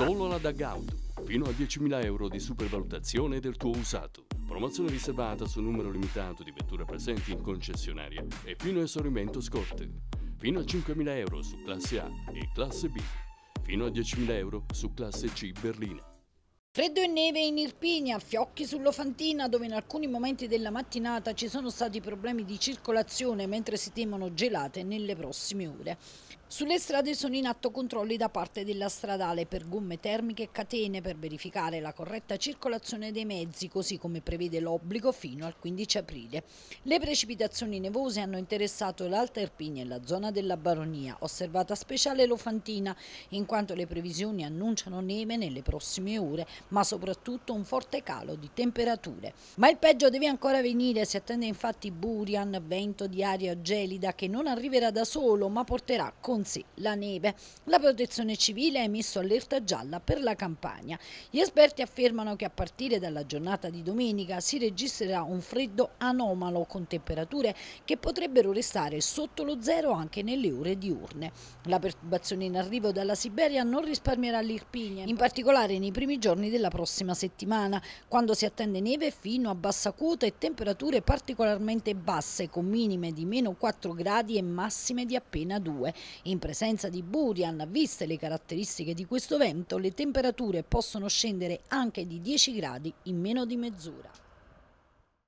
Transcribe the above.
Solo la Dugout. fino a 10.000 euro di supervalutazione del tuo usato. Promozione riservata su numero limitato di vetture presenti in concessionaria e fino a esaurimento scorte. Fino a 5.000 euro su classe A e classe B. Fino a 10.000 euro su classe C berlina. Freddo e neve in Irpinia, fiocchi sull'Ofantina dove in alcuni momenti della mattinata ci sono stati problemi di circolazione mentre si temono gelate nelle prossime ore. Sulle strade sono in atto controlli da parte della stradale per gomme termiche e catene per verificare la corretta circolazione dei mezzi, così come prevede l'obbligo fino al 15 aprile. Le precipitazioni nevose hanno interessato l'Alta Erpigna e la zona della Baronia, osservata speciale l'Ofantina, in quanto le previsioni annunciano neve nelle prossime ore, ma soprattutto un forte calo di temperature. Ma il peggio deve ancora venire, si attende infatti Burian, vento di aria gelida che non arriverà da solo, ma porterà con Monzi, la neve. La protezione civile ha emesso allerta gialla per la campagna. Gli esperti affermano che a partire dalla giornata di domenica si registrerà un freddo anomalo con temperature che potrebbero restare sotto lo zero anche nelle ore diurne. La perturbazione in arrivo dalla Siberia non risparmierà l'Irpigna, in particolare nei primi giorni della prossima settimana, quando si attende neve fino a bassa quota e temperature particolarmente basse, con minime di meno 4 gradi e massime di appena 2. In presenza di Burian, viste le caratteristiche di questo vento, le temperature possono scendere anche di 10 gradi in meno di mezz'ora.